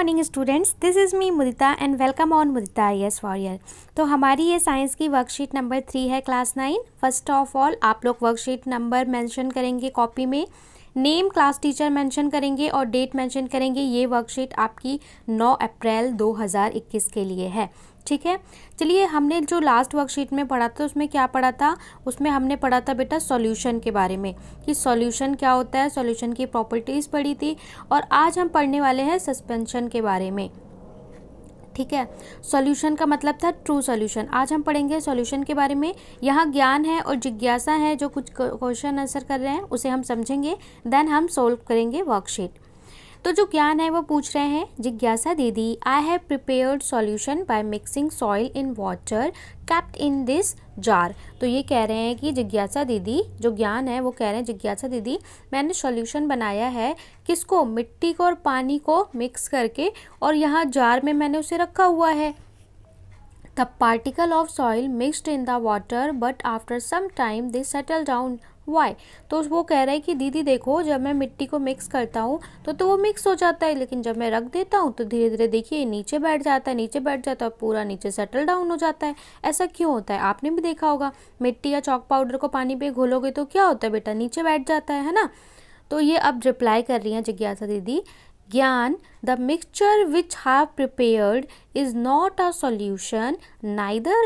Morning students this is me Mudita and welcome on Mudita I S warrior तो हमारी ये science की वर्कशीट नंबर थ्री है class nine first of all आप लोग वर्कशीट नंबर मेंशन करेंगे कॉपी में नेम क्लास टीचर मेंशन करेंगे और डेट मेंशन करेंगे ये वर्कशीट आपकी 9 अप्रैल 2021 के लिए है ठीक है चलिए हमने जो लास्ट वर्कशीट में पढ़ा था उसमें क्या पढ़ा था उसमें हमने पढ़ा था बेटा सॉल्यूशन के बारे में कि सॉल्यूशन क्या होता है सॉल्यूशन की प्रॉपर्टीज़ पढ़ी थी और आज हम पढ़ने वाले हैं सस्पेंशन के बारे में ठीक है सॉल्यूशन का मतलब था ट्रू सॉल्यूशन आज हम पढ़ेंगे सॉल्यूशन के बारे में यहाँ ज्ञान है और जिज्ञासा है जो कुछ क्वेश्चन आंसर कर रहे हैं उसे हम समझेंगे देन हम सोल्व करेंगे वर्कशीट तो जो ज्ञान है वो पूछ रहे हैं जिज्ञासा दीदी I have prepared solution by mixing soil in water kept in this jar तो ये कह रहे हैं कि जिज्ञासा दीदी जो ज्ञान है वो कह रहे हैं जिज्ञासा दीदी मैंने सॉल्यूशन बनाया है किसको मिट्टी को और पानी को मिक्स करके और यहाँ जार में मैंने उसे रखा हुआ है The particle of soil mixed in the water but after some time they settle down. Why? तो वो कह रहे हैं कि दीदी देखो जब मैं मिट्टी को मिक्स करता हूँ तो तो वो मिक्स हो जाता है लेकिन जब मैं रख देता हूँ तो धीरे धीरे देखिए नीचे बैठ जाता है नीचे बैठ जाता है और पूरा नीचे सेटल डाउन हो जाता है ऐसा क्यों होता है आपने भी देखा होगा मिट्टी या चौक पाउडर को पानी पे घोलोगे तो क्या होता है बेटा नीचे बैठ जाता है है ना तो ये अब रिप्लाई कर रही हैं जिज्ञासा दीदी Gyan, the mixture which have prepared is not a solution, neither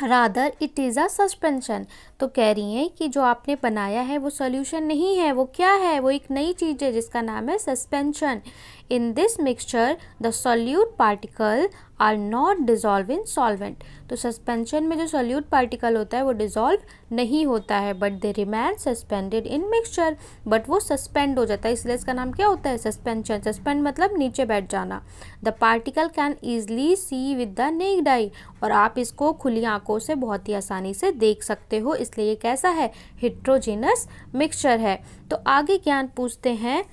rather it is a suspension तो कह रही हैं कि जो आपने बनाया है वो सॉल्यूशन नहीं है वो क्या है वो एक नई चीज़ है जिसका नाम है suspension in this mixture the solute particle are not dissolve in solvent तो सस्पेंशन में जो सॉल्यूट पार्टिकल होता है वो डिजॉल्व नहीं होता है but they remain suspended in mixture but वो सस्पेंड हो जाता है इसलिए इसका नाम क्या होता है सस्पेंशन सस्पेंड मतलब नीचे बैठ जाना the particle can easily see with the naked eye और आप इसको खुली आंखों से बहुत ही आसानी से देख सकते हो इस इसलिए ये कैसा है हिट्रोजेनस मिक्सचर है तो आगे ज्ञान पूछते हैं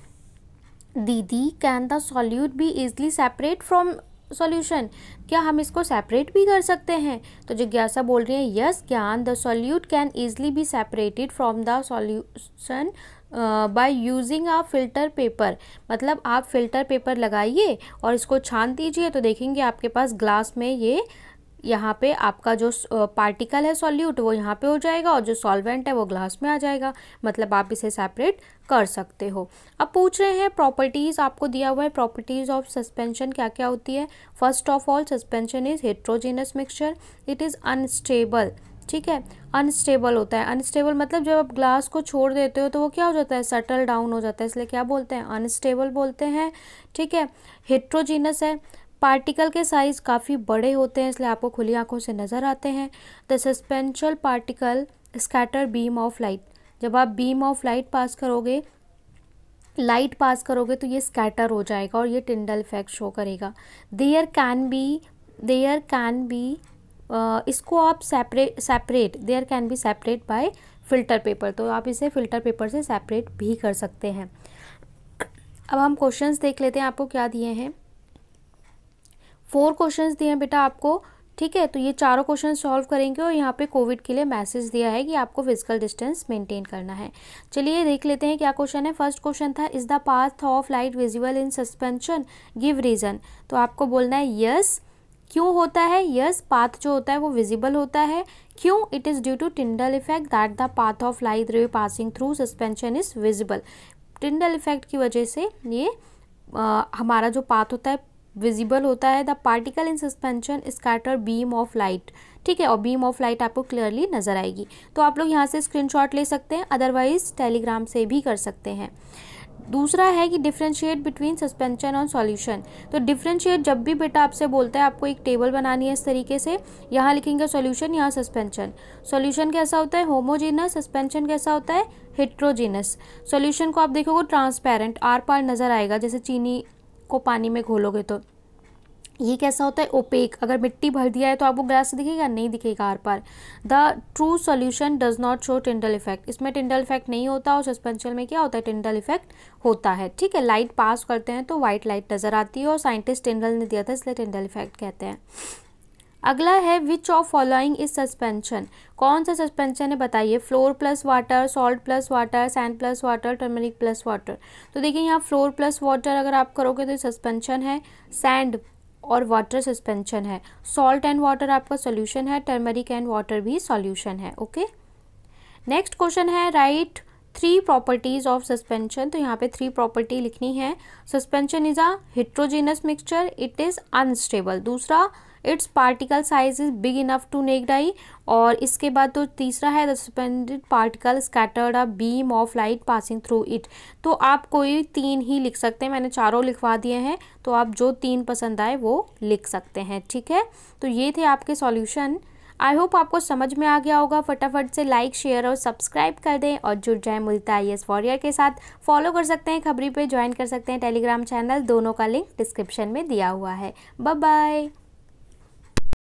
दीदी can the solute be easily separate from solution क्या हम इसको सेपरेट भी कर सकते हैं तो जिज्ञासा बोल रही है yes Gyan the solute can easily be separated from the solution by using आप फिल्टर पेपर मतलब आप फिल्टर पेपर लगाइए और इसको छान दीजिए तो देखेंगे आपके पास ग्लास में ये यहाँ पे आपका जो पार्टिकल है सॉल्यूट वो यहाँ पे हो जाएगा और जो सॉल्वेंट है वो ग्लास में आ जाएगा मतलब आप इसे सेपरेट कर सकते हो अब पूछ रहे हैं प्रॉपर्टीज़ आपको दिया हुआ है प्रॉपर्टीज़ ऑफ सस्पेंशन क्या क्या होती है first of all suspension is heterogeneous mixture it is unstable ठीक है अनस्टेबल होता है अनस्टेबल मतलब जब आप ग्लास को छोड़ देते हो तो वो क्या हो जाता है सटल डाउन हो जाता है इसलिए क्या बोलते हैं अनस्टेबल बोलते हैं ठीक है हेट्रोजीनस है पार्टिकल के साइज़ काफ़ी बड़े होते हैं इसलिए आपको खुली आंखों से नज़र आते हैं the suspension particle scatter beam of light जब आप बीम ऑफ लाइट पास करोगे लाइट पास करोगे तो ये स्कैटर हो जाएगा और ये टिंडल इफेक्ट शो करेगा there can be there can be इसको आप separate separate there can be separate by filter paper तो आप इसे फिल्टर पेपर से सेपरेट भी कर सकते हैं अब हम क्वेश्चंस देख लेते हैं आपको क्या दिए हैं फोर क्वेश्चंस दिए हैं बेटा आपको ठीक है तो ये चारों क्वेश्चन सॉल्व करेंगे और यहाँ पे कोविड के लिए मैसेज दिया है कि आपको फिजिकल डिस्टेंस मेंटेन करना है चलिए देख लेते हैं क्या क्वेश्चन है फर्स्ट क्वेश्चन था is the path of light visible in suspension give reason तो आपको बोलना है यस क्यों होता है यस पाथ जो होता है वो विजिबल होता है क्यों it is due to Tyndall effect that the path of light ray passing through suspension is visible Tyndall effect की वजह से ये आ, हमारा जो पाथ होता है विजिबल होता है the particle in suspension scatter beam of light ठीक है और बीम ऑफ लाइट आपको क्लियरली नजर आएगी तो आप लोग यहाँ से स्क्रीनशॉट ले सकते हैं अदरवाइज टेलीग्राम से भी कर सकते हैं दूसरा है कि डिफ्रेंशिएट बिटवीन सस्पेंशन और सॉल्यूशन तो डिफ्रेंशिएट जब भी बेटा आपसे बोलता है आपको एक टेबल बनानी है इस तरीके से यहाँ लिखेंगे सॉल्यूशन यहाँ सस्पेंशन सॉल्यूशन कैसा होता है होमोजेनस सस्पेंशन कैसा होता है हिट्रोजेनस सॉल्यूशन को आप देखोगे ट्रांसपेरेंट आर पार नज़र आएगा जैसे चीनी को पानी में घोलोगे तो ये कैसा होता है ओपेक अगर मिट्टी भर दिया है तो आपको ग्लास दिखेगा नहीं दिखेगा आर पार the true solution does not show Tyndall effect इसमें टिंडल इफेक्ट नहीं होता और सस्पेंशन में क्या होता है टिंडल इफेक्ट होता है ठीक है लाइट पास करते हैं तो वाइट लाइट नज़र आती है और साइंटिस्ट टिंडल ने दिया था इसलिए टिंडल इफेक्ट कहते हैं अगला है which of following is suspension कौन सा सस्पेंशन है बताइए flour plus water salt plus water sand plus water turmeric plus water तो देखिए यहाँ फ्लोर प्लस वाटर अगर आप करोगे तो सस्पेंशन है सैंड और वाटर सस्पेंशन है सॉल्ट एंड वाटर आपका सॉल्यूशन है टर्मरिक एंड वाटर भी सॉल्यूशन है ओके नेक्स्ट क्वेश्चन है write three properties of suspension तो यहाँ पे थ्री प्रॉपर्टी लिखनी है suspension is a heterogeneous mixture it is unstable दूसरा its particle size is big enough to naked eye और इसके बाद तो तीसरा है the suspended particle scattered a beam of light passing through it तो आप कोई तीन ही लिख सकते हैं मैंने चारों लिखवा दिए हैं तो आप जो तीन पसंद आए वो लिख सकते हैं ठीक है तो ये थे आपके सॉल्यूशन आई होप आपको समझ में आ गया होगा फटाफट से लाइक शेयर और सब्सक्राइब कर दें और जुड़ जाए मुलता आई एस वॉरियर के साथ फॉलो कर सकते हैं खबरी पे ज्वाइन कर सकते हैं टेलीग्राम चैनल दोनों का लिंक डिस्क्रिप्शन में दिया हुआ है बाय बाय